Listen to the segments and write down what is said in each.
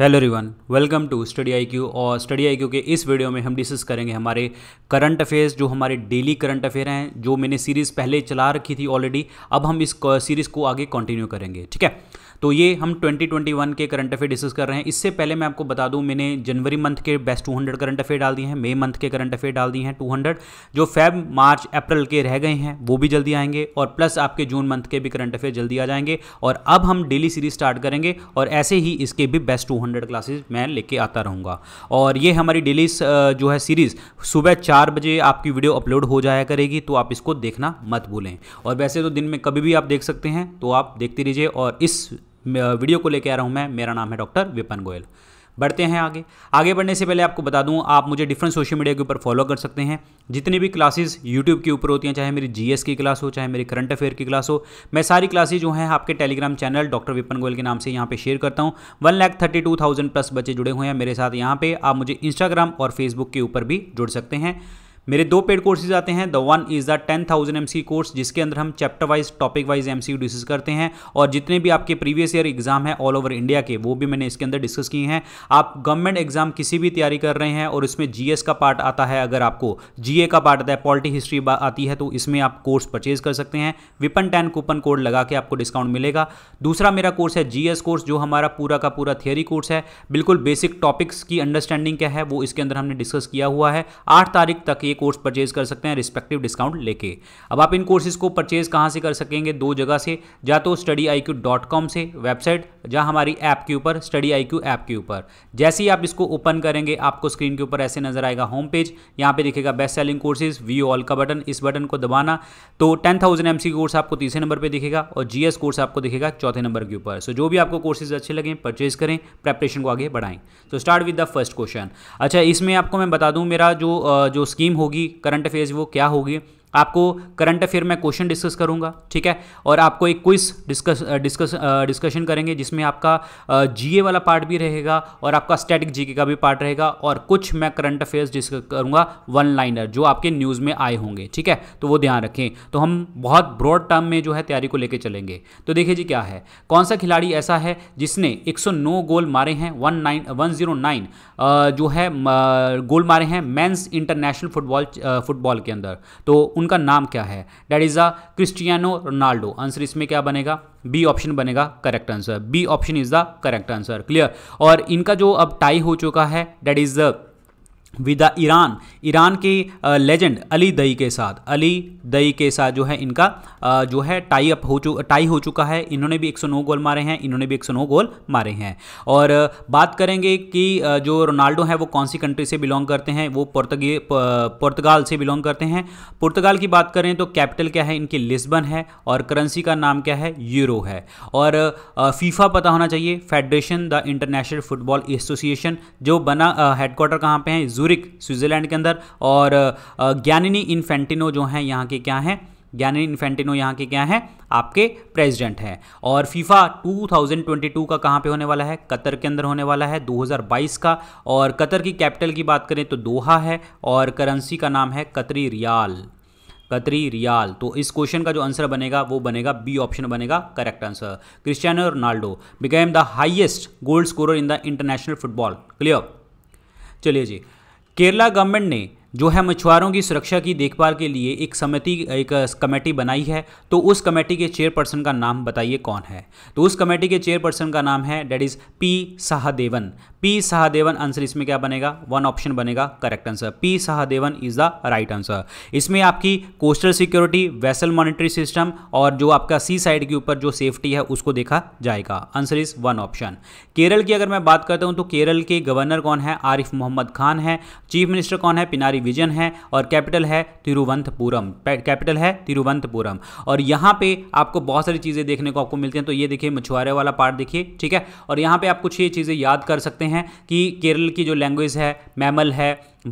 hello everyone welcome to study आई क्यू और study आई क्यू के इस वीडियो में हम डिस्कस करेंगे हमारे करंट अफेयर्स जो हमारे डेली करंट अफेयर हैं जो मैंने सीरीज़ पहले चला रखी थी ऑलरेडी अब हम इस सीरीज़ को आगे कंटिन्यू करेंगे ठीक है तो ये हम 2021 के करंट अफेयर डिस्कस कर रहे हैं इससे पहले मैं आपको बता दूं मैंने जनवरी मंथ के बेस्ट 200 करंट अफेयर डाल दिए हैं मई मंथ के करंट अफेयर डाल दिए हैं 200 जो फेब मार्च अप्रैल के रह गए हैं वो भी जल्दी आएंगे और प्लस आपके जून मंथ के भी करंट अफेयर जल्दी आ जाएंगे और अब हम डेली सीरीज स्टार्ट करेंगे और ऐसे ही इसके भी बेस्ट टू क्लासेज मैं लेके आता रहूँगा और ये हमारी डेली जो है सीरीज़ सुबह चार बजे आपकी वीडियो अपलोड हो जाया करेगी तो आप इसको देखना मत भूलें और वैसे तो दिन में कभी भी आप देख सकते हैं तो आप देखते रहिए और इस वीडियो को लेकर आ रहा हूँ मैं मेरा नाम है डॉक्टर विपन गोयल बढ़ते हैं आगे आगे बढ़ने से पहले आपको बता दूं आप मुझे डिफरेंट सोशल मीडिया के ऊपर फॉलो कर सकते हैं जितनी भी क्लासेस यूट्यूब के ऊपर होती हैं चाहे मेरी जीएस की क्लास हो चाहे मेरी करंट अफेयर की क्लास हो मैं सारी क्लासेज जो हैं आपके telegram channel doctor Vipan Goyal के नाम से यहाँ पर शेयर करता हूँ one lakh thirty two thousand plus बच्चे जुड़े हुए हैं मेरे साथ यहाँ पर आप मुझे इंस्टाग्राम और फेसबुक के ऊपर भी जुड़ सकते हैं मेरे दो पेड कोर्सेज आते हैं the one is the ten thousand M course जिसके अंदर हम chapter wise topic wise M C discuss करते हैं और जितने भी आपके प्रीवियस ईयर एग्जाम है ऑल ओवर इंडिया के वो भी मैंने इसके अंदर डिस्कस किए हैं आप गवर्नमेंट एग्जाम किसी भी तैयारी कर रहे हैं और इसमें जीएस का पार्ट आता है अगर आपको जीए का पार्ट आता है पॉलिटी हिस्ट्री आती है तो इसमें आप कोर्स परचेज कर सकते हैं विपन टेन कूपन कोड लगा के आपको डिस्काउंट मिलेगा दूसरा मेरा कोर्स है जीएस कोर्स जो हमारा पूरा का पूरा थियरी कोर्स है बिल्कुल बेसिक टॉपिक्स की अंडरस्टैंडिंग क्या है वो इसके अंदर हमने डिस्कस किया हुआ है आठ तारीख तक ये कोर्स परचेज कर सकते हैं रिस्पेक्टिव डिस्काउंट लेके अब आप इन कोर्सेज को परचेज कहाँ से कर सकेंगे दो जगह से या तो स्टडी आई क्यू डॉट कॉम से वेबसाइट या हमारी ऐप के ऊपर स्टडी आई क्यू ऐप के ऊपर जैसे ही आप इसको ओपन करेंगे आपको स्क्रीन के ऊपर ऐसे नजर आएगा होम पेज यहाँ पे दिखेगा best selling courses view all का बटन इस बटन को दबाना तो टेन थाउजेंड एम कोर्स आपको तीसरे नंबर पर दिखेगा और जी कोर्स आपको दिखेगा चौथे नंबर के ऊपर सो जो भी आपको कोर्सेज अच्छे लगे परचेज करें प्रेपरेशन को आगे बढ़ाएं तो start with the first question अच्छा इसमें आपको मैं बता दूं मेरा जो जो स्कीम हो होगी करंट अफेयर्स वो क्या होगी आपको करंट अफेयर में क्वेश्चन डिस्कस करूंगा ठीक है और आपको एक क्विज डिस्कस डिस्कस डिस्कशन करेंगे जिसमें आपका जीए वाला पार्ट भी रहेगा और आपका स्टैटिक जीके का भी पार्ट रहेगा और कुछ मैं करंट अफेयर्स डिस्कस करूंगा वन लाइनर जो आपके न्यूज़ में आए होंगे ठीक है तो वो ध्यान रखें तो हम बहुत ब्रॉड टर्म में जो है तैयारी को लेकर चलेंगे तो देखिए जी क्या है कौन सा खिलाड़ी ऐसा है जिसने एक गोल मारे हैं वन नाइन जो है गोल मारे हैं मैंस इंटरनेशनल फुटबॉल फुटबॉल के अंदर तो उन उनका नाम क्या है that is a Cristiano Ronaldo answer इसमें क्या बनेगा बी ऑप्शन बनेगा correct answer B option is the correct answer clear और इनका जो अब टाई हो चुका है that is the the Iran Iran के लेजेंड अली दई के साथ अली दई के साथ जो है इनका जो है टाई अप हो चुका टाई हो चुका है इन्होंने भी 109 गोल मारे हैं इन्होंने भी 109 गोल मारे हैं और बात करेंगे कि जो रोनाल्डो है वो कौन सी कंट्री से बिलोंग करते हैं वो पुर्तगी पुर्तगाल से बिलोंग करते हैं पुर्तगाल की बात करें तो कैपिटल क्या है इनकी लिस्बन है और करेंसी का नाम क्या है यूरो है और फीफा पता होना चाहिए federation the international football association जो बना हेडक्वार्टर कहाँ पर है जूरिक स्विट्जरलैंड के अंदर और ज्ञानिनी इन्फेंटिनो जो हैं यहाँ के क्या हैं ज्ञानी इन्फेंटिनो यहाँ के क्या हैं आपके प्रेसिडेंट हैं और फीफा 2022 का कहाँ पे होने वाला है कतर के अंदर होने वाला है 2022 का और कतर की कैपिटल की बात करें तो दोहा है और करेंसी का नाम है कतरी रियाल कतरी रियाल तो इस क्वेश्चन का जो आंसर बनेगा वो बनेगा बी ऑप्शन बनेगा correct answer Cristiano Ronaldo became the highest goal scorer in the international football clear चलिए जी કેરલા ગવર્મેન્ટને जो है मछुआरों की सुरक्षा की देखभाल के लिए एक समिति एक कमेटी बनाई है तो उस कमेटी के चेयरपर्सन का नाम बताइए कौन है तो उस कमेटी के चेयरपर्सन का नाम है that is P Sahadevan P Sahadevan answer इसमें क्या बनेगा वन ऑप्शन बनेगा correct answer P Shahdevan is the right answer इसमें आपकी coastal security vessel monitoring system और जो आपका सी साइड के ऊपर जो सेफ्टी है उसको देखा जाएगा answer is one option Kerala की अगर मैं बात करता हूँ तो केरल के गवर्नर कौन है आरिफ मोहम्मद खान है चीफ मिनिस्टर कौन है पिनारी विजन है और कैपिटल है तिरुवंतपुरम कैपिटल है तिरुवंतपुरम और यहाँ पे आपको बहुत सारी चीज़ें देखने को आपको मिलती हैं तो ये देखिए मछुआरे वाला पार्ट देखिए ठीक है और यहाँ पे आप कुछ ये चीज़ें याद कर सकते हैं कि केरल की जो लैंग्वेज है मैमल है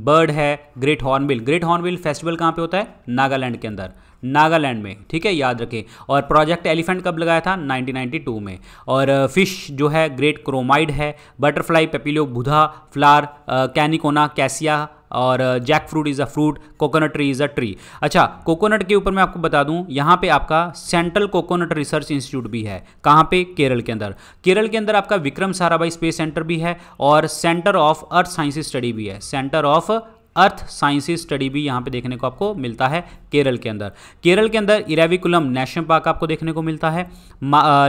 बर्ड है great hornbill great hornbill festival कहाँ पर होता है नागालैंड के अंदर नागालैंड में ठीक है याद रखें और प्रोजेक्ट एलिफेंट कब लगाया था 1992 में और फिश जो है ग्रेट क्रोमाइड है butterfly papilio buddha flower Kanikonna cassia और jackfruit is a fruit coconut tree is a tree अच्छा कोकोनट के ऊपर मैं आपको बता दूं यहाँ पे आपका सेंट्रल कोकोनट रिसर्च इंस्टीट्यूट भी है कहाँ पे केरल के अंदर केरल के अंदर आपका विक्रम साराभाई स्पेस सेंटर भी है और centre of earth science study भी है centre of earth sciences study भी यहाँ पे देखने को आपको मिलता है केरल के अंदर केरल के अंदर इराविकुलम नेशनल पार्क आपको देखने को मिलता है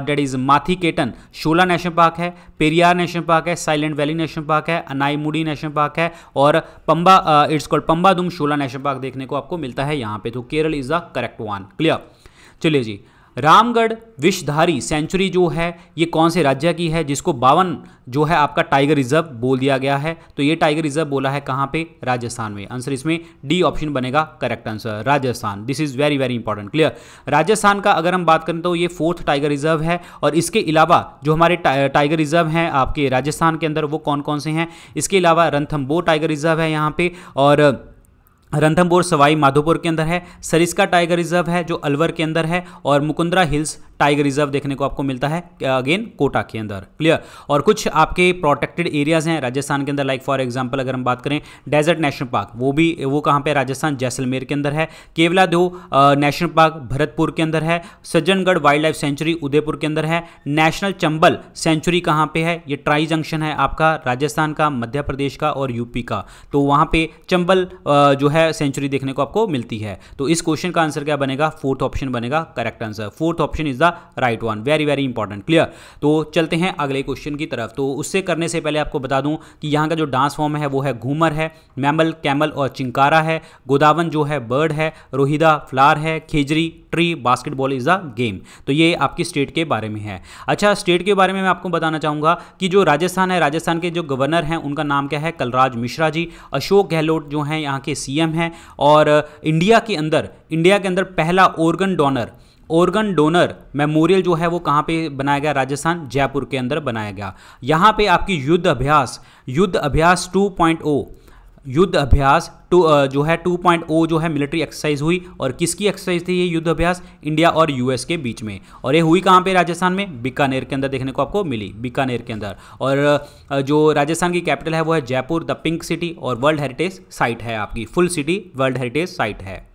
that is Mathikettan Shola national park है पेरियार नेशनल पार्क है साइलेंट वैली नेशनल पार्क है अनाईमुडी नेशनल पार्क है और पंबा इट्स कॉल्ड पम्बा दुम शोला नेशनल पार्क देखने को आपको मिलता है यहाँ पे तो Kerala is the correct one clear चलिए जी रामगढ़ विषधारी सेंचुरी जो है ये कौन से राज्य की है जिसको बावन जो है आपका टाइगर रिजर्व बोल दिया गया है तो ये टाइगर रिजर्व बोला है कहाँ पे राजस्थान में आंसर इसमें डी ऑप्शन बनेगा correct answer Rajasthan this is very very important clear Rajasthan का अगर हम बात करें तो ये फोर्थ टाइगर रिजर्व है और इसके अलावा जो हमारे टाइगर रिजर्व हैं आपके राजस्थान के अंदर वो कौन कौन से हैं इसके अलावा रंथम्बो टाइगर रिजर्व है यहाँ पर और रंथमपुर सवाई माधोपुर के अंदर है सरिस्का टाइगर रिजर्व है जो अलवर के अंदर है और मुकुंदरा हिल्स टाइगर रिजर्व देखने को आपको मिलता है अगेन कोटा के अंदर क्लियर और कुछ आपके प्रोटेक्टेड एरियाज हैं राजस्थान के अंदर लाइक फॉर एग्जांपल अगर हम बात करें डेजर्ट नेशनल पार्क वो भी वो कहाँ पे राजस्थान जैसलमेर के अंदर है केवला दो नेशनल पार्क भरतपुर के अंदर है Sajjangarh wildlife sanctuary Udaipur के अंदर है नेशनल चंबल सेंचुरी कहाँ पर है ये ट्राई जंक्शन है आपका राजस्थान का मध्य प्रदेश का और यूपी का तो वहाँ पर चंबल जो है है सेंचुरी देखने को आपको मिलती है तो इस क्वेश्चन का आंसर क्या बनेगा फोर्थ ऑप्शन बनेगा correct answer fourth option is the right one very very important clear तो चलते हैं अगले क्वेश्चन की तरफ तो उससे करने से पहले आपको बता दूं कि यहां का जो डांस फॉर्म है वो है घूमर है मैमल कैमल और चिंकारा है गोदावन जो है बर्ड है रोहिदा फ्लार है Khejri tree basketball is a game तो ये आपकी स्टेट के बारे में है अच्छा स्टेट के बारे में मैं आपको बताना चाहूंगा कि जो राजस्थान है राजस्थान के जो गवर्नर हैं उनका नाम क्या है कलराज मिश्रा जी अशोक गहलोत जो हैं यहाँ के सीएम हैं और इंडिया के अंदर इंडिया के अंदर पहला organ donor organ donor memorial जो है वो कहाँ पे बनाया गया राजस्थान जयपुर के अंदर बनाया गया यहाँ पे आपकी युद्ध अभ्यास युद्ध अभ्यास 2.0 युद्ध अभ्यास टू जो है 2.0 जो है मिलिट्री एक्सरसाइज हुई और किसकी एक्सरसाइज थी ये युद्ध अभ्यास इंडिया और यूएस के बीच में और ये हुई कहाँ पे राजस्थान में बीकानेर के अंदर देखने को आपको मिली बीकानेर के अंदर और जो राजस्थान की कैपिटल है वो है जयपुर द पिंक सिटी और वर्ल्ड हेरिटेज साइट है आपकी full city world heritage site है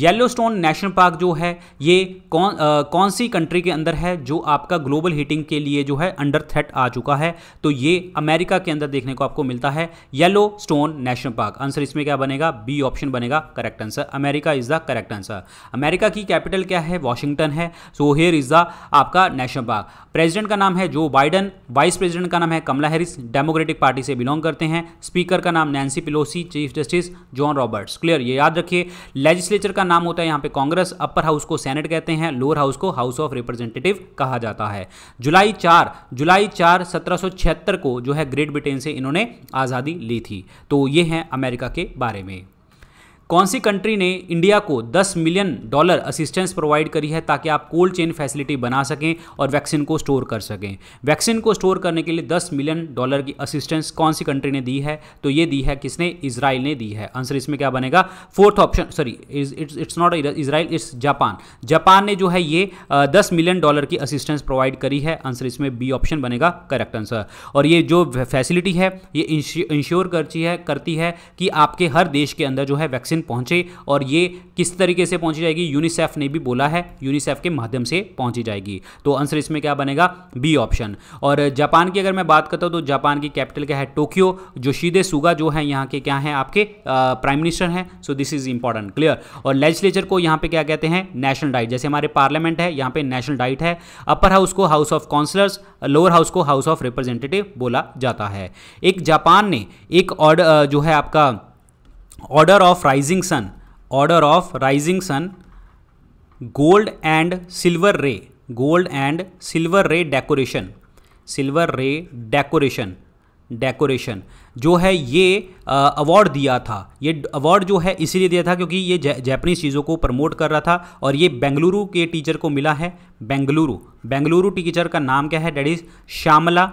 येलोस्टोन नेशनल पार्क जो है ये कौन आ, कौन सी कंट्री के अंदर है जो आपका ग्लोबल हीटिंग के लिए जो है अंडर थ्रेट आ चुका है तो ये अमेरिका के अंदर देखने को आपको मिलता है Yellowstone national park answer इसमें क्या बनेगा बी ऑप्शन बनेगा correct answer America is the correct answer America की कैपिटल क्या है वॉशिंगटन है सो हेयर इज द आपका नेशनल पार्क प्रेजिडेंट का नाम है जो बाइडन वाइस प्रेजिडेंट का नाम है कमला हैरिस डेमोक्रेटिक पार्टी से बिलोंग करते हैं स्पीकर का नाम Nancy Pelosi chief justice John Roberts clear ये याद रखिए लेजिस्लेचर का का नाम होता है यहां पे कांग्रेस अपर हाउस को सेनेट कहते हैं लोअर हाउस को हाउस ऑफ रिप्रेजेंटेटिव कहा जाता है जुलाई चार जुलाई चार सत्रह को जो है ग्रेट ब्रिटेन से इन्होंने आज़ादी ली थी तो ये है अमेरिका के बारे में कौन सी कंट्री ने इंडिया को 10 मिलियन डॉलर असिस्टेंस प्रोवाइड करी है ताकि आप कोल्ड चेन फैसिलिटी बना सकें और वैक्सीन को स्टोर कर सकें वैक्सीन को स्टोर करने के लिए 10 मिलियन डॉलर की असिस्टेंस कौन सी कंट्री ने दी है तो ये दी है किसने इसराइल ने दी है आंसर इसमें क्या बनेगा fourth option sorry it's not Israel it's Japan Japan ने जो है ये दस मिलियन डॉलर की असिस्टेंस प्रोवाइड करी है आंसर इसमें बी ऑप्शन बनेगा करेक्ट आंसर और ये जो फैसिलिटी है ये इंश्योर करती है करती है कि आपके हर देश के अंदर जो है वैक्सीन वैक्सीन पहुंचे और ये किस तरीके से पहुंची जाएगी यूनिसेफ ने भी बोला है यूनिसेफ के माध्यम से पहुंची जाएगी तो आंसर इसमें क्या बनेगा बी ऑप्शन और जापान की अगर मैं बात करता हूं तो जापान की कैपिटल क्या है टोक्यो जो शीदे सुगा जो है यहां के क्या है आपके प्राइम मिनिस्टर हैं so this is important clear और लेजिस्लेचर को यहां पर क्या कहते हैं नेशनल डाइट जैसे हमारे पार्लियामेंट है यहां पर नेशनल डाइट है अपर हाउस को house of councillors lower house को हाउस ऑफ रिप्रेजेंटेटिव बोला जाता है एक जापान ने एक ऑर्डर जो है आपका order of rising sun order of rising sun gold and silver ray gold and silver ray decoration silver ray decoration decoration जो है ये अवार्ड दिया था ये अवार्ड जो है इसीलिए दिया था क्योंकि ये जैपनीज चीज़ों को प्रमोट कर रहा था और ये बेंगलुरु के टीचर को मिला है बेंगलुरु बेंगलुरु टीचर का नाम क्या है डेट इज़ श्यामला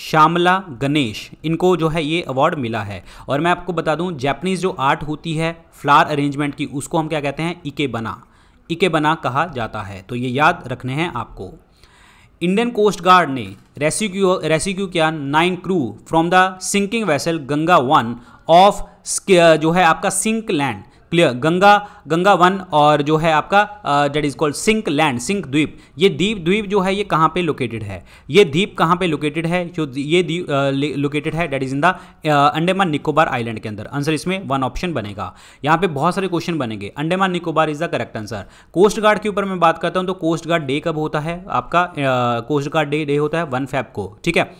श्यामला गणेश इनको जो है ये अवार्ड मिला है और मैं आपको बता दूं जैपनीज़ जो आर्ट होती है फ्लावर अरेंजमेंट की उसको हम क्या कहते हैं इके बना इके बना कहा जाता है तो ये याद रखने हैं आपको इंडियन कोस्ट गार्ड ने रेस्क्यू रेस्क्यू किया nine crew from the sinking vessel Ganga one of जो है आपका sink land clear Ganga Ganga one और जो है आपका that is called sink land sink द्वीप ये द्वीप द्वीप जो है ये कहाँ पे लोकेटेड है ये द्वीप कहाँ पे लोकेटेड है जो ये द्वीप लोकेटेड uh, है that is in the Andaman Nicobar island के अंदर आंसर इसमें वन ऑप्शन बनेगा यहाँ पे बहुत सारे क्वेश्चन बनेंगे Andaman Nicobar is the correct answer coast guard के ऊपर मैं बात करता हूँ तो कोस्ट गार्ड डे कब होता है आपका कोस्ट गार्ड डे डे होता है वन फैप को ठीक है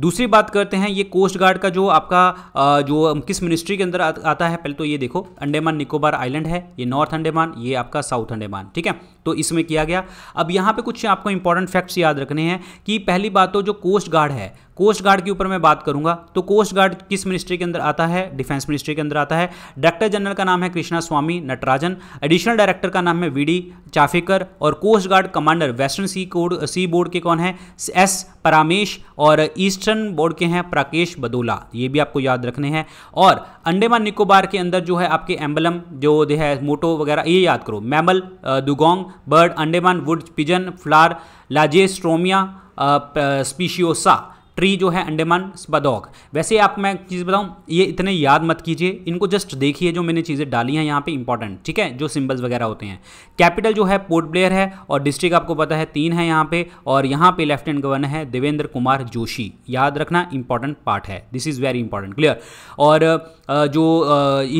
दूसरी बात करते हैं ये कोस्ट गार्ड का जो आपका जो किस मिनिस्ट्री के अंदर आता है पहले तो ये देखो अंडेमान निकोबार आइलैंड है ये नॉर्थ अंडेमान ये आपका साउथ अंडेमान ठीक है तो इसमें किया गया अब यहाँ पे कुछ आपको इंपॉर्टेंट फैक्ट्स याद रखने हैं कि पहली बात तो जो कोस्ट गार्ड है कोस्ट गार्ड के ऊपर मैं बात करूंगा तो कोस्ट गार्ड किस मिनिस्ट्री के अंदर आता है डिफेंस मिनिस्ट्री के अंदर आता है डायरेक्टर जनरल का नाम है Krishnaswamy Natarajan additional director का नाम है वीडी चाफिकर और coast guard commander western sea code seaboard के कौन है एस परामेश और ईस्टर्न बोर्ड के हैं प्राकेश बदोला ये भी आपको याद रखने हैं और अंडेमान निकोबार के अंदर जो है आपके एम्बलम जो है मोटो वगैरह ये याद करो mammal dugong bird Andaman wood pigeon flower Lagerstroemia speciosa tree जो है अंडेमान स्पदौक वैसे आप मैं एक चीज़ बताऊँ ये इतने याद मत कीजिए इनको जस्ट देखिए जो मैंने चीज़ें डाली हैं यहाँ पे इंपॉर्टेंट ठीक है जो सिंबल्स वगैरह होते हैं कैपिटल जो है पोर्ट ब्लेयर है और डिस्ट्रिक्ट आपको पता है तीन है यहाँ पे और यहाँ पे लेफ्टिनेंट गवर्नर है देवेंद्र कुमार जोशी याद रखना इंपॉर्टेंट पार्ट है this is very important clear और जो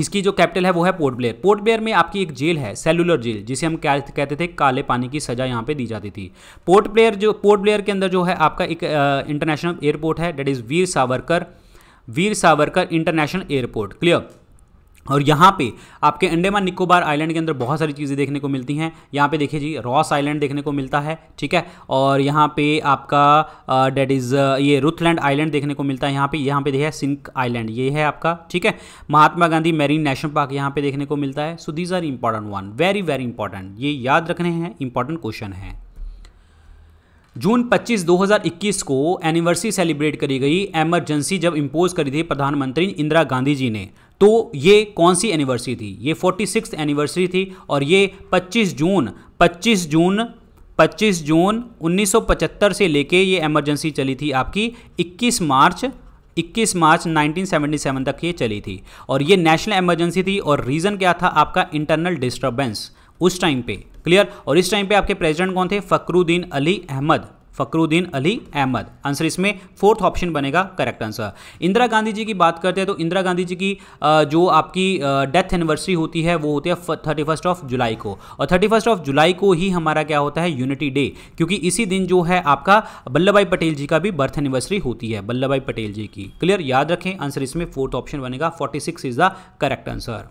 इसकी जो कैपिटल है वो है पोर्ट ब्लेयर पोर्ट ब्लेयर में आपकी एक जेल है सेलुलर जेल जिसे हम क्या कहते थे काले पानी की सजा यहाँ पे दी जाती थी पोर्ट ब्लेयर जो पोर्ट ब्लेयर के अंदर जो है आपका एक इंटरनेशनल एयरपोर्ट है that is Veer Savarkar Veer Savarkar international airport clear और यहाँ पे आपके अंडेमान निकोबार आइलैंड के अंदर बहुत सारी चीज़ें देखने को मिलती हैं यहाँ पे देखिए जी रॉस आइलैंड देखने को मिलता है ठीक है और यहाँ पे आपका डेट इज़ ये रुथलैंड आइलैंड देखने को मिलता है यहाँ पे यहाँ पे देखिए सिंक आइलैंड ये है आपका ठीक है Mahatma Gandhi marine national park यहाँ पे देखने को मिलता है so these are important one very very important ये याद रखने हैं इंपॉर्टेंट क्वेश्चन है जून 25 2021 को एनिवर्सरी सेलिब्रेट करी गई एमरजेंसी जब इम्पोज करी थी प्रधानमंत्री इंदिरा गांधी जी ने तो ये कौन सी एनिवर्सरी थी ये फोर्टी एनिवर्सरी थी और ये 25 जून 25 जून 25 जून 1975 से लेके ये एमरजेंसी चली थी आपकी 21 मार्च 21 मार्च 1977 तक ये चली थी और ये नेशनल एमरजेंसी थी और रीज़न क्या था आपका इंटरनल डिस्टर्बेंस उस टाइम पे क्लियर और इस टाइम पे आपके प्रेसिडेंट कौन थे फकरुद्दीन अली अहमद फकरुद्दीन अली अहमद आंसर इसमें फोर्थ ऑप्शन बनेगा करेक्ट आंसर इंदिरा गांधी जी की बात करते हैं तो इंदिरा गांधी जी की जो आपकी डेथ एनिवर्सरी होती है वो होती है थर्टी फर्स्ट ऑफ जुलाई को और थर्टी फर्स्ट ऑफ जुलाई को ही हमारा क्या होता है यूनिटी डे क्योंकि इसी दिन जो है आपका वल्लभ भाई पटेल जी का भी बर्थ एनिवर्सरी होती है वल्लभ भाई पटेल जी की क्लियर याद रखें आंसर इसमें फोर्थ ऑप्शन बनेगा forty six is the correct answer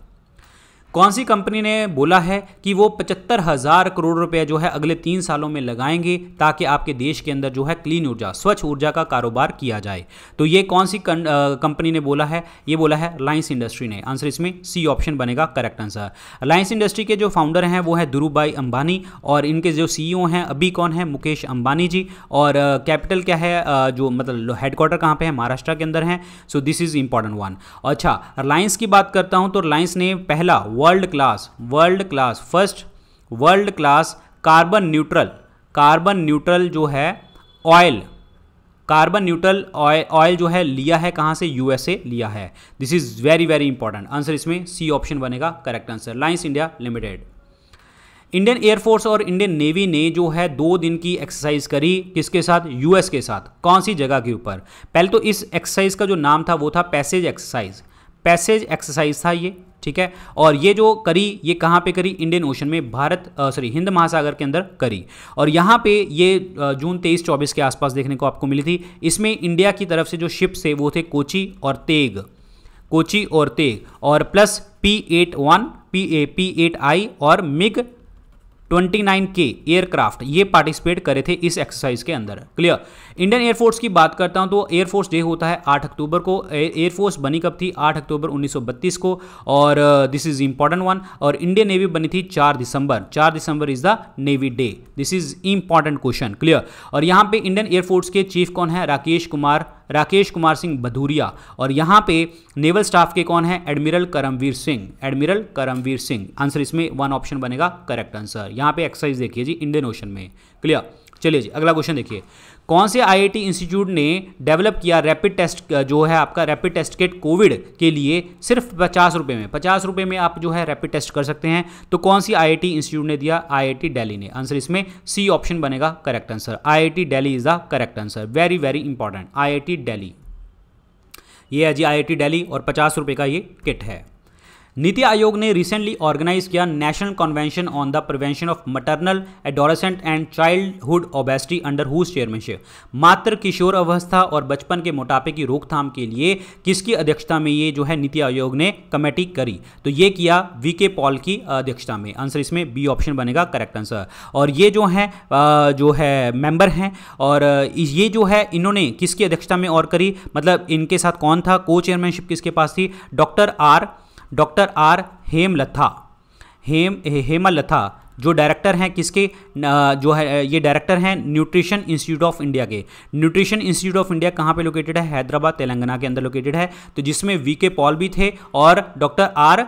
कौन सी कंपनी ने बोला है कि वो पचहत्तर हज़ार करोड़ रुपए जो है अगले तीन सालों में लगाएंगे ताकि आपके देश के अंदर जो है क्लीन ऊर्जा स्वच्छ ऊर्जा का कारोबार किया जाए तो ये कौन सी कंपनी ने बोला है ये बोला है रिलायंस इंडस्ट्री ने आंसर इसमें सी ऑप्शन बनेगा करेक्ट आंसर रिलायंस इंडस्ट्री के जो फाउंडर हैं वो है धीरूभाई अंबानी और इनके जो सीईओ e हैं अभी कौन है मुकेश अंबानी जी और कैपिटल क्या है जो मतलब हेडक्वार्टर कहाँ पे है महाराष्ट्र के अंदर है so this is important one अच्छा रिलायंस की बात करता हूँ तो रिलायंस ने पहला world class world class first world class carbon neutral carbon neutral जो है ऑयल कार्बन न्यूट्रल ऑयल जो है लिया है कहाँ से यूएसए लिया है this is very very important answer इसमें सी ऑप्शन बनेगा correct answer lines India limited Indian air force और इंडियन नेवी ने जो है दो दिन की एक्सरसाइज करी किसके साथ यूएस के साथ कौन सी जगह के ऊपर पहले तो इस एक्सरसाइज का जो नाम था वो था पैसेज एक्सरसाइज पैसेज एक्सरसाइज था ये ठीक है और ये जो करी ये कहाँ पे करी इंडियन ओशन में भारत सॉरी हिंद महासागर के अंदर करी और यहाँ पे ये जून तेईस चौबीस के आसपास देखने को आपको मिली थी इसमें इंडिया की तरफ से जो शिप्स थे वो थे कोची और तेग कोची और तेग और plus P eight one P A P eight I और मिग 29 के एयरक्राफ्ट ये पार्टिसिपेट करे थे इस एक्सरसाइज के अंदर क्लियर इंडियन एयरफोर्स की बात करता हूं तो एयरफोर्स डे होता है 8 अक्टूबर को एयरफोर्स बनी कब थी 8 अक्टूबर 1932 को और दिस इज इंपॉर्टेंट वन और इंडियन नेवी बनी थी 4 December 4 December is the navy day this is important question clear और यहाँ पे इंडियन एयरफोर्स के चीफ कौन है राकेश कुमार राकेश कुमार सिंह भदूरिया और यहाँ पे नेवल स्टाफ के कौन है admiral Karambir Singh admiral Karambir Singh answer इसमें वन ऑप्शन बनेगा करेक्ट आंसर यहाँ पे एक्सरसाइज देखिए जी इंडियन ओशन में क्लियर चलिए जी अगला क्वेश्चन देखिए कौन से आईआईटी इंस्टीट्यूट ने डेवलप किया रैपिड टेस्ट जो है आपका रैपिड टेस्ट किट कोविड के लिए सिर्फ पचास रुपये में पचास रुपये में आप जो है रैपिड टेस्ट कर सकते हैं तो कौन सी आईआईटी इंस्टीट्यूट ने दिया आईआईटी दिल्ली ने आंसर इसमें सी ऑप्शन बनेगा correct answer IIT Delhi is the correct answer very very important T Delhi ये है जी टी दिल्ली और पचास रुपये का ये किट है नीति आयोग ने रिसेंटली ऑर्गेनाइज किया national convention on the prevention of maternal adolescent and childhood obesity under whose chairmanship मात्र किशोर अवस्था और बचपन के मोटापे की रोकथाम के लिए किसकी अध्यक्षता में ये जो है नीति आयोग ने कमेटी करी तो ये किया वी के पॉल की अध्यक्षता में आंसर इसमें बी ऑप्शन बनेगा करेक्ट आंसर और ये जो है जो है मेंबर हैं और ये जो है इन्होंने किसकी अध्यक्षता में और करी मतलब इनके साथ कौन था को चेयरमैनशिप किसके पास थी doctor R doctor R Hemalatha Hem Hemalatha जो डायरेक्टर हैं किसके जो है ये डायरेक्टर हैं न्यूट्रिशन इंस्टीट्यूट ऑफ इंडिया के न्यूट्रिशन इंस्टीट्यूट ऑफ इंडिया कहाँ पे लोकेटेड है हैदराबाद तेलंगाना के अंदर लोकेटेड है तो जिसमें वी के पॉल भी थे और डॉक्टर आर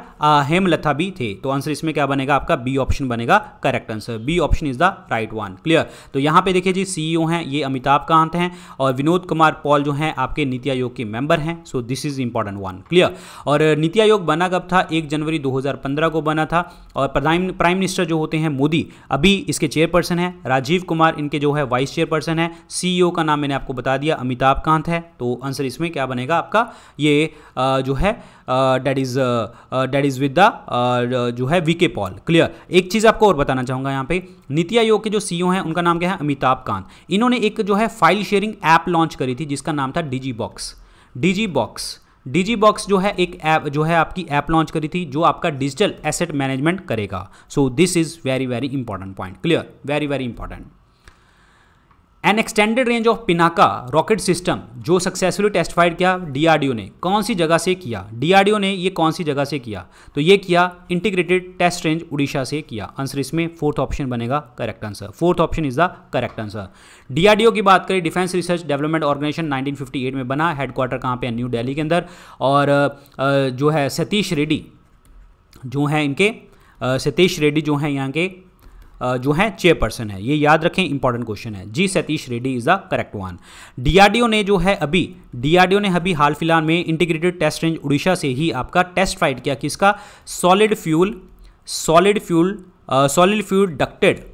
हेमलथा भी थे तो आंसर इसमें क्या बनेगा आपका बी ऑप्शन बनेगा correct answer B option is the right one clear तो यहाँ पे देखिए जी सीईओ e हैं ये अमिताभ कांत हैं और विनोद कुमार पॉल जो हैं आपके नीति आयोग के मेंबर हैं so this is important one clear और नीति आयोग बना कब था एक जनवरी दो को बना था और प्राइम मिनिस्टर जो होते होते हैं मोदी अभी इसके चेयरपर्सन है राजीव कुमार इनके जो है वाइस चेयरपर्सन है सीईओ e का नाम मैंने आपको बता दिया अमिताभ कांत है तो आंसर इसमें क्या बनेगा आपका ये जो है that is that is with the जो है वीके पॉल क्लियर एक चीज़ आपको और बताना चाहूंगा यहाँ पे नीति आयोग के जो सीईओ e हैं उनका नाम क्या है अमिताभ कांत इन्होंने एक जो है फाइल शेयरिंग ऐप लॉन्च करी थी जिसका नाम था digi box digi box digi box जो है एक ऐप जो है आपकी ऐप लॉन्च करी थी जो आपका डिजिटल एसेट मैनेजमेंट करेगा so this is very very important point clear very very important an extended range of Pinaka rocket system जो सक्सेसफुली टेस्टिफाइड किया डीआरडीओ ने कौन सी जगह से किया डीआरडीओ ने ये कौन सी जगह से किया तो ये किया इंटीग्रेटेड टेस्ट रेंज उड़ीसा से किया आंसर इसमें फोर्थ ऑप्शन बनेगा correct answer fourth option is the correct answer DRDO की बात करें defence research development organisation nineteen में बना हेडक्वार्टर कहाँ पर है न्यू डेली के अंदर और जो है सतीश रेड्डी जो हैं इनके सतीश रेड्डी जो हैं यहाँ के जो है चेयरपर्सन है ये याद रखें इंपॉर्टेंट क्वेश्चन है G Satish Reddy is the correct one DRDO ने जो है अभी डीआरडीओ ने अभी हाल फिलहाल में इंटीग्रेटेड टेस्ट रेंज उड़ीसा से ही आपका टेस्ट फाइट किया किसका solid fuel solid fuel solid fuel ducted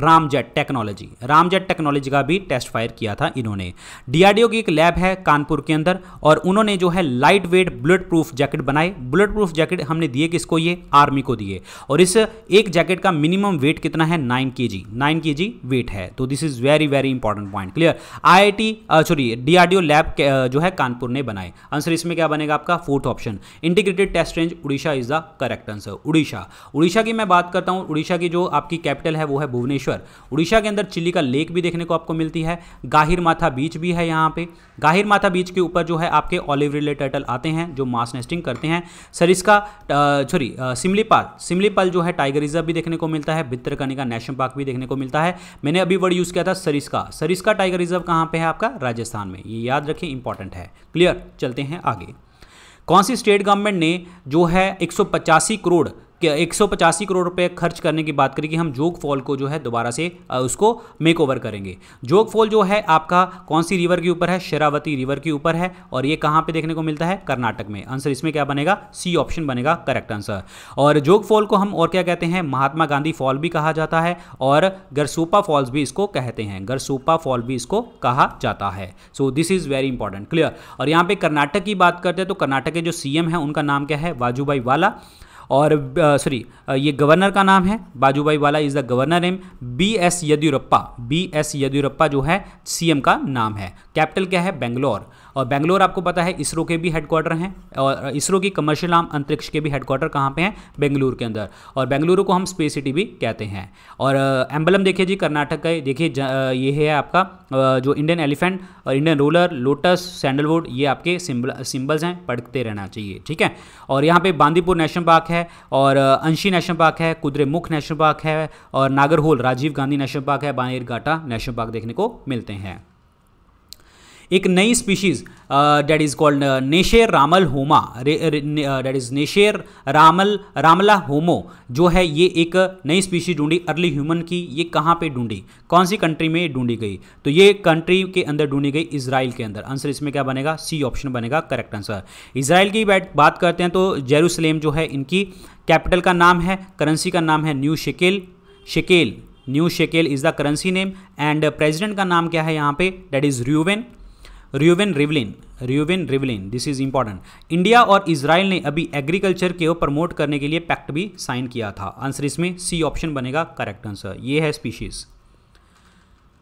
ramjet technology ramjet technology का भी टेस्ट फायर किया था इन्होंने डीआरडीओ की एक लैब है कानपुर के अंदर और उन्होंने जो है light weight bullet proof jacket बनाए बुलेट प्रूफ जैकेट हमने दिए किसको ये आर्मी को दिए और इस एक जैकेट का मिनिमम वेट कितना है नाइन के जी नाइन के जी वेट है तो this is very very important point clear I sorry DRDO lab जो है कानपुर ने बनाए आंसर इसमें क्या बनेगा आपका fourth option integrated test range Orissa is the correct answer Orissa Orissa की मैं बात करता हूँ उड़ीसा की जो आपकी कैपिटल है वो है भुवनेश्वर मुक्तेश्वर उड़ीसा के अंदर चिल्ली का लेक भी देखने को आपको मिलती है गाहिर माथा बीच भी है यहाँ पे गाहिर माथा बीच के ऊपर जो है आपके ऑलिव रिले टर्टल आते हैं जो मास नेस्टिंग करते हैं सरिस्का सॉरी सिमलीपाल सिमलीपाल जो है टाइगर रिजर्व भी देखने को मिलता है भित्रकनिका नेशनल पार्क भी देखने को मिलता है मैंने अभी वर्ड यूज़ किया था सरिस्का सरिस्का टाइगर रिजर्व कहाँ पर है आपका राजस्थान में ये याद रखें इंपॉर्टेंट है क्लियर चलते हैं आगे कौन सी स्टेट गवर्नमेंट ने जो है एक करोड़ एक करोड़ रुपए खर्च करने की बात करें कि हम जोग फॉल को जो है दोबारा से उसको मेक ओवर करेंगे जोग फॉल जो है आपका कौन सी रिवर के ऊपर है शरावती रिवर के ऊपर है और ये कहाँ पे देखने को मिलता है कर्नाटक में आंसर इसमें क्या बनेगा सी ऑप्शन बनेगा करेक्ट आंसर और जोग फॉल को हम और क्या कहते हैं महात्मा गांधी फॉल भी कहा जाता है और गरसोपा फॉल्स भी इसको कहते हैं गरसोपा फॉल भी इसको कहा जाता है so this is very important clear और यहां पर कर्नाटक की बात करते हैं तो कर्नाटक के जो सीएम है उनका नाम क्या है वाजूभाई वाला और सॉरी ये गवर्नर का नाम है बाजूबाई Vala is the governor M B S Yediyurappa B S Yediyurappa जो है सीएम का नाम है कैपिटल क्या है बेंगलोर और बेंगलोर आपको पता है इसरो के भी हेडक्वार्टर हैं और इसरो की कमर्शियल आम अंतरिक्ष के भी हेडक्वार्टर कहाँ पे हैं बेंगलुरु के अंदर और बेंगलुरु को हम स्पेस सिटी भी कहते हैं और एम्बलम देखिए जी कर्नाटक का देखिए ये है आपका जो इंडियन एलिफेंट और इंडियन रोलर लोटस सैंडलवुड ये आपके सिंबल सिंबल्स हैं पढ़ते रहना चाहिए ठीक है और यहाँ पे बांदीपुर नेशनल पार्क है और अंशी नेशनल पार्क है कुद्रेमुख नेशनल पार्क है और नागरहोल राजीव गांधी नेशनल पार्क है बानेरघाटा नेशनल पार्क देखने को मिलते हैं एक नई species that is called Nesher Ramla Homo that is नेशेर रामल रामला होमो जो है ये एक नई स्पीशीज ढूंढी अर्ली ह्यूमन की ये कहाँ पे ढूंढी कौन सी कंट्री में ढूंढी गई तो ये कंट्री के अंदर ढूंढी गई इसराइल के अंदर आंसर इसमें क्या बनेगा सी ऑप्शन बनेगा करेक्ट आंसर इसराइल की बात करते हैं तो जेरूसलेम जो है इनकी कैपिटल का नाम है करेंसी का नाम है new shekel shekel new shekel is the currency name and president का नाम क्या है यहाँ पे that is Reuven Reuven Rivlin Reuven Rivlin this is important India और इसराइल ने अभी एग्रीकल्चर के प्रमोट करने के लिए पैक्ट भी साइन किया था आंसर इसमें सी ऑप्शन बनेगा करेक्ट आंसर ये है स्पीशीज़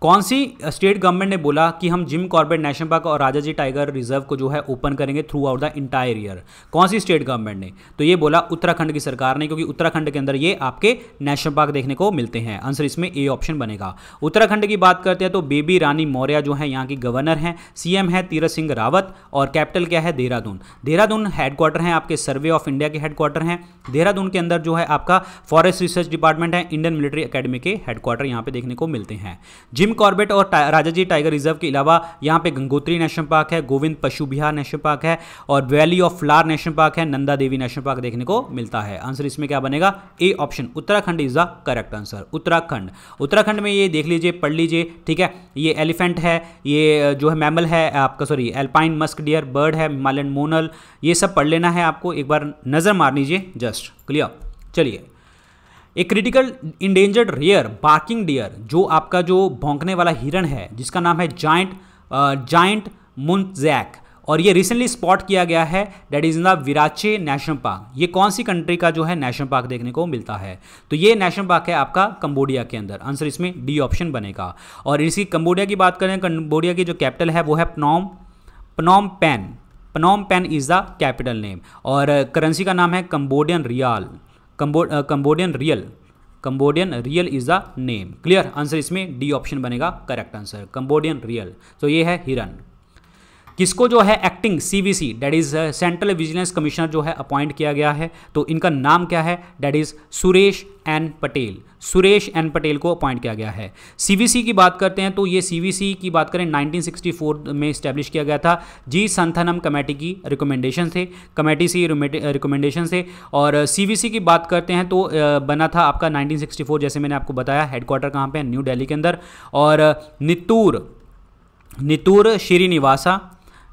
कौन सी स्टेट गवर्नमेंट ने बोला कि हम जिम कॉर्बेट नेशनल पार्क और राजा जी टाइगर रिजर्व को जो है ओपन करेंगे throughout the entire year कौन सी स्टेट गवर्नमेंट ने तो ये बोला उत्तराखंड की सरकार ने क्योंकि उत्तराखंड के अंदर ये आपके नेशनल पार्क देखने को मिलते हैं आंसर इसमें ए ऑप्शन बनेगा उत्तराखंड की बात करते हैं तो बेबी रानी मौर्य जो है यहाँ की गवर्नर हैं सीएम है तीरथ सिंह रावत और कैपिटल क्या है देहरादून देहरादून हेडक्वार्टर हैं आपके सर्वे ऑफ इंडिया के हेडक्वार्टर हैं देहरादून के अंदर जो है आपका फॉरेस्ट रिसर्च डिपार्टमेंट है इंडियन मिलिट्री अकेडमी के हेडक्वार्टर यहाँ पे देखने को मिलते हैं जिम जिम कॉर्बेट और राजाजी टाइगर रिजर्व के अलावा यहाँ पे गंगोत्री नेशनल पार्क है गोविंद पशु बिहार नेशनल पार्क है और valley of flower national park है नंदा देवी नेशनल पार्क देखने को मिलता है आंसर इसमें क्या बनेगा A option Uttarakhand is the correct answer Uttarakhand Uttarakhand में ये देख लीजिए पढ़ लीजिए ठीक है ये एलिफेंट है ये जो है मैमल है आपका sorry alpine musk deer bird है हिमालयन मोनल ये सब पढ़ लेना है आपको एक बार नज़र मार लीजिए जस्ट क्लियर चलिए एक critical endangered rare barking deer जो आपका जो भोंकने वाला हिरण है जिसका नाम है जाइंट जाइंट मुंजैक और ये रिसेंटली स्पॉट किया गया है that is in the Virachey national park ये कौन सी कंट्री का जो है नेशनल पार्क देखने को मिलता है तो ये नेशनल पार्क है आपका कंबोडिया के अंदर आंसर इसमें डी ऑप्शन बनेगा और इसकी कंबोडिया की बात करें कंबोडिया की जो कैपिटल है वो है Phnom Phnom Penh Phnom Penh is the capital name और करेंसी का नाम है Cambodian riel Cambodian riel Cambodian riel is the name clear answer इसमें डी ऑप्शन बनेगा करेक्ट आंसर कंबोडियन रियल तो ये है हिरन किसको जो है acting CVC that is central vigilance commissioner जो है अपॉइंट किया गया है तो इनका नाम क्या है that is Suresh N Patel Suresh N Patel को अपॉइंट किया गया है सीवीसी की बात करते हैं तो ये सीवीसी की बात करें 1964 में स्टैब्लिश किया गया था जी संथानम कमेटी की रिकमेंडेशन थे कमेटी से रिकमेंडेशन थे और सीवीसी uh, की बात करते हैं तो uh, बना था आपका 1964 जैसे मैंने आपको बताया हेडक्वार्टर कहाँ पे है न्यू दिल्ली के अंदर और नितूर नितूर श्रीनिवासा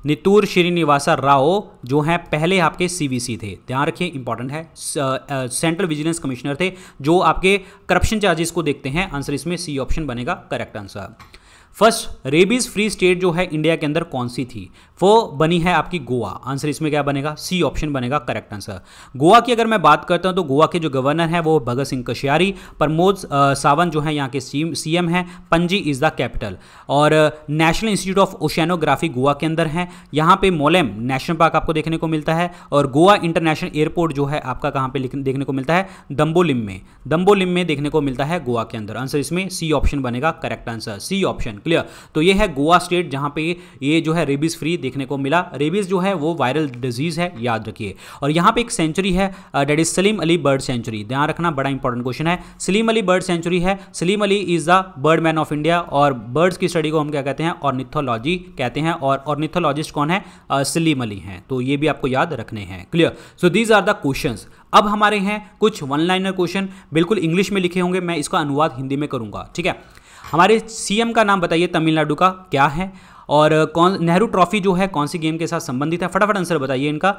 नितूर श्रीनिवासा राव जो हैं पहले आपके सीवीसी थे ध्यान रखिए इंपॉर्टेंट है सेंट्रल विजिलेंस कमिश्नर थे जो आपके करप्शन चार्जेस को देखते हैं आंसर इसमें सी ऑप्शन बनेगा correct answer first rabies free state जो है इंडिया के अंदर कौन सी थी वो बनी है आपकी गोवा आंसर इसमें क्या बनेगा सी ऑप्शन बनेगा करेक्ट आंसर गोवा की अगर मैं बात करता हूँ तो गोवा के जो गवर्नर हैं वो भगत सिंह कश्यारी प्रमोद सावंत जो है यहाँ के सी एम हैं पंजी इज़ द कैपिटल और national institute of oceanography Goa के अंदर है यहाँ पे मोलेम नेशनल पार्क आपको देखने को मिलता है और गोवा इंटरनेशनल एयरपोर्ट जो है आपका कहाँ पे देखने को मिलता है दम्बोलिम में दम्बोलिम में देखने को मिलता है गोवा के अंदर आंसर इसमें सी ऑप्शन बनेगा correct answer C option clear तो ये है गोवा स्टेट जहां पे ये जो है रेबीज़ फ्री देखने को मिला रेबीज़ जो है वो वायरल डिजीज़ है याद रखिए और यहां पे एक सेंचुरी है that is Salim Ali bird sanctuary ध्यान रखना बड़ा इंपॉर्टेंट क्वेश्चन है सलीम अली बर्ड सेंचुरी है Salim Ali is the bird man of India और बर्ड्स की स्टडी को हम क्या कहते हैं ऑर्निथोलॉजी कहते हैं और ऑर्निथोलॉजिस्ट कौन है सलीम uh, अली हैं तो ये भी आपको याद रखने हैं clear so these are the question अब हमारे हैं कुछ वन लाइनर क्वेश्चन बिल्कुल इंग्लिश में लिखे होंगे मैं इसका अनुवाद हिंदी में करूंगा ठीक है हमारे सीएम का नाम बताइए तमिलनाडु का क्या है और कौन नेहरू ट्रॉफी जो है कौन सी गेम के साथ संबंधित है फटाफट आंसर बताइए इनका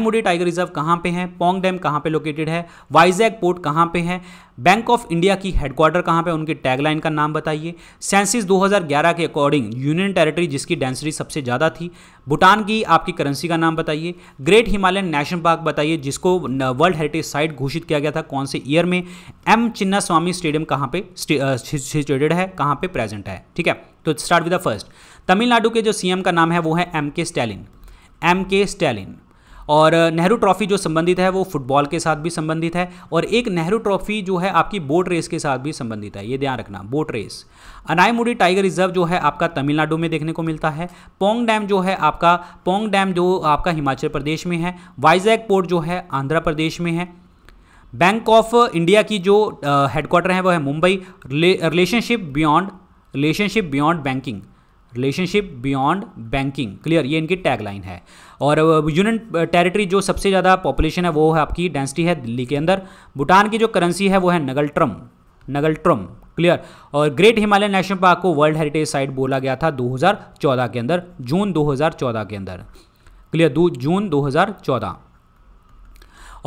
मुडी टाइगर रिजर्व कहाँ पे है पोंग डैम कहाँ पे लोकेटेड है वाइजैग पोर्ट कहाँ पे है बैंक ऑफ इंडिया की हेडक्वार्टर कहाँ पे उनके टैगलाइन का नाम बताइए सेंसिस 2011 के अकॉर्डिंग यूनियन टेरिटरी जिसकी डेंसिटी सबसे ज़्यादा थी भूटान की आपकी करेंसी का नाम बताइए ग्रेट हिमालयन नेशनल पार्क बताइए जिसको वर्ल्ड हेरिटेज साइट घोषित किया गया था कौन से ईयर में एम चिन्ना स्वामी स्टेडियम कहाँ पे सिचुएटेड है कहाँ पे प्रेजेंट है ठीक है तो start with the first Tamil Nadu के जो सीएम का नाम है वो है एम के स्टैलिन एम के स्टैलिन और नेहरू ट्रॉफी जो संबंधित है वो फुटबॉल के साथ भी संबंधित है और एक नेहरू ट्रॉफी जो है आपकी बोट रेस के साथ भी संबंधित है ये ध्यान रखना boat race Anamudi tiger reserve जो है आपका तमिलनाडु में देखने को मिलता है पोंग डैम जो है आपका पोंग डैम जो आपका हिमाचल प्रदेश में है वाइजैक पोर्ट जो है आंध्र प्रदेश में है बैंक ऑफ इंडिया की जो हेडक्वार्टर है वह है Mumbai relationship beyond relationship beyond banking relationship beyond banking clear ये इनकी टैग लाइन है और यूनियन uh, टेरिटरी uh, जो सबसे ज़्यादा पॉपुलेशन है वो है आपकी डेंसिटी है दिल्ली के अंदर भूटान की जो करेंसी है वो है नगलट्रम नगलट्रम क्लियर और ग्रेट हिमालय नेशनल पार्क को वर्ल्ड हेरिटेज साइट बोला गया था 2014 के अंदर जून 2014 के अंदर क्लियर जून 2014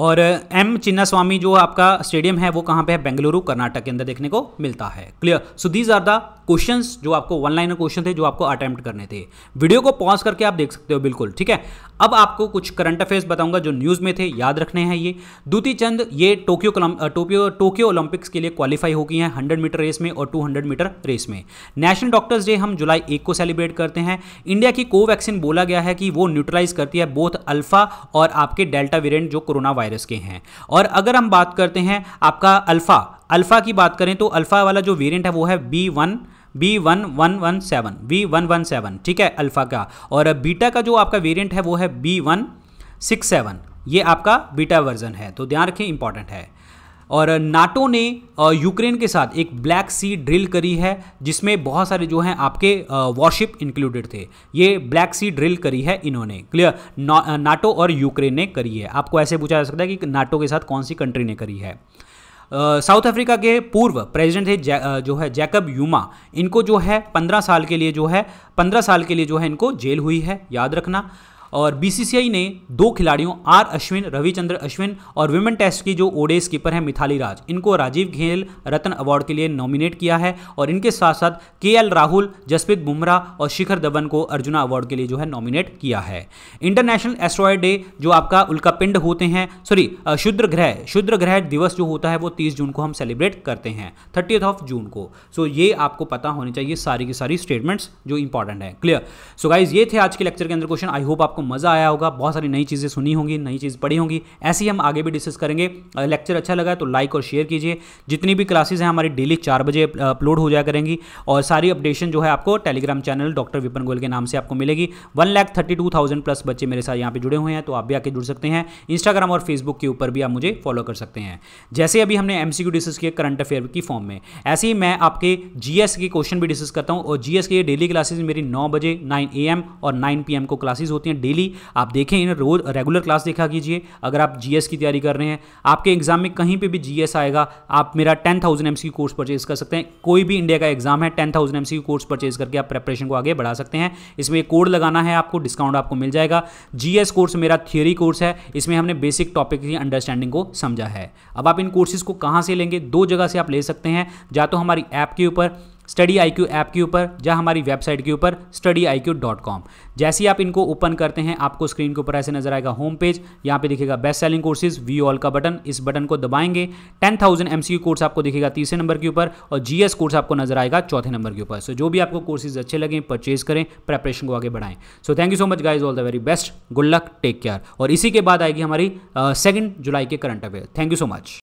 और एम uh, चिन्नास्वामी जो आपका स्टेडियम है वो कहाँ पे है बेंगलुरु कर्नाटक के अंदर देखने को मिलता है clear so these are the question जो आपको वन लाइनर क्वेश्चन थे जो आपको अटैम्प्ट करने थे वीडियो को पॉज करके आप देख सकते हो बिल्कुल ठीक है अब आपको कुछ करंट अफेयर्स बताऊंगा जो न्यूज़ में थे याद रखने हैं ये दूती चंद ये टोक्यो टोक्यो टोक्यो ओलंपिक्स के लिए क्वालिफाई हो गई हैं हंड्रेड मीटर रेस में और टू हंड्रेड मीटर रेस में नेशनल डॉक्टर्स डे हम जुलाई एक को सेलिब्रेट करते हैं इंडिया की कोवैक्सीन बोला गया है कि वो न्यूट्रलाइज करती है बोथ अल्फा और आपके डेल्टा वेरियंट जो कोरोना वायरस के हैं और अगर हम बात करते हैं आपका अल्फा अल्फ़ा की बात करें तो अल्फ़ा वाला जो वेरिएंट है वो है B one B one one one seven B one one seven ठीक है अल्फ़ा का और बीटा का जो आपका वेरिएंट है वो है बी वन सिक्स सेवन ये आपका बीटा वर्जन है तो ध्यान रखें इंपॉर्टेंट है और नाटो ने यूक्रेन के साथ एक ब्लैक सी ड्रिल करी है जिसमें बहुत सारे जो हैं आपके वॉरशिप इंक्लूडेड थे ये ब्लैक सी ड्रिल करी है इन्होंने क्लियर ना, नाटो और यूक्रेन ने करी है आपको ऐसे पूछा जा सकता है कि नाटो के साथ कौन सी कंट्री ने करी है साउथ अफ्रीका के पूर्व प्रेसिडेंट थे जो है जैकब यूमा इनको जो है पंद्रह साल के लिए जो है पंद्रह साल के लिए जो है इनको जेल हुई है याद रखना और बीसीसीआई ने दो खिलाड़ियों आर अश्विन रविचंद्र अश्विन और विमेन टेस्ट की जो ओडे स्कीपर हैं मिथाली राज इनको राजीव खेल रत्न अवार्ड के लिए नॉमिनेट किया है और इनके साथ साथ के राहुल जसप्रीत बुमराह और शिखर धवन को अर्जुना अवार्ड के लिए जो है नॉमिनेट किया है इंटरनेशनल एस्ट्रॉयड डे जो आपका उल्का पिंड होते हैं सॉरी शुद्र ग्रह शुद्र ग्रह दिवस जो होता है वो तीस जून को हम सेलिब्रेट करते हैं थर्टी ऑफ जून को सो ये आपको पता होनी चाहिए सारी की सारी स्टेटमेंट्स जो इंपॉर्टेंट है क्लियर सो गाइज ये थे आज के लेक्चर के अंदर क्वेश्चन आई होप आपको मज़ा आया होगा बहुत सारी नई चीज़ें सुनी होंगी नई चीज़ पढ़ी होंगी ऐसी हम आगे भी डिस्कस करेंगे लेक्चर अच्छा लगा तो लाइक और शेयर कीजिए जितनी भी क्लासेज हैं हमारी डेली चार बजे अपलोड हो जाया करेंगी और सारी अपडेशन जो है आपको Telegram channel doctor Vipan Goyal के नाम से आपको मिलेगी one lakh thirty two thousand plus बच्चे मेरे साथ यहाँ पे जुड़े हुए हैं तो आप भी आके जुड़ सकते हैं इंस्टाग्राम और फेसबुक के ऊपर भी आप मुझे फॉलो कर सकते हैं जैसे अभी हमने एम सी डिस्कस किया करंट अफेयर की फॉर्म में ऐसे ही मैं आपके जीएस के क्वेश्चन भी डिस्कस करता हूँ और जीएस के डेली क्लासेज मेरी नौ बजे नाइन ए और नाइन पी को क्लासेज होती हैं डेली आप देखें इन्हें रोज रेगुलर क्लास देखा कीजिए अगर आप जीएस की तैयारी कर रहे हैं आपके एग्जाम में कहीं पे भी जीएस आएगा आप मेरा ten thousand M course purchase कर सकते हैं कोई भी इंडिया का एग्जाम है ten thousand M course purchase करके आप प्रेपरेशन को आगे बढ़ा सकते हैं इसमें एक कोड लगाना है आपको डिस्काउंट आपको मिल जाएगा जीएस कोर्स मेरा थियरी कोर्स है इसमें हमने बेसिक टॉपिक की अंडरस्टैंडिंग को समझा है अब आप इन कोर्सेज को कहाँ से लेंगे दो जगह से आप ले सकते हैं या तो हमारी ऐप के ऊपर स्टडी आई क्यू ऐप के ऊपर या हमारी वेबसाइट के ऊपर study I Q dot com जैसे ही आप इनको ओपन करते हैं आपको स्क्रीन के ऊपर ऐसे नजर आएगा होम पेज यहाँ पे दिखेगा best selling courses view all का बटन इस बटन को दबाएंगे ten thousand M C course आपको दिखेगा तीसरे नंबर के ऊपर और जी एस कोर्स आपको नजर आएगा चौथे नंबर के ऊपर सो so, जो भी आपको कोर्सेज अच्छे लगे परचेज करें प्रेपरेशन को आगे बढ़ाएं so thank you so much guys all the very best good luck take care और इसी के बाद आएगी हमारी सेकेंड uh, जुलाई के current affair thank you so much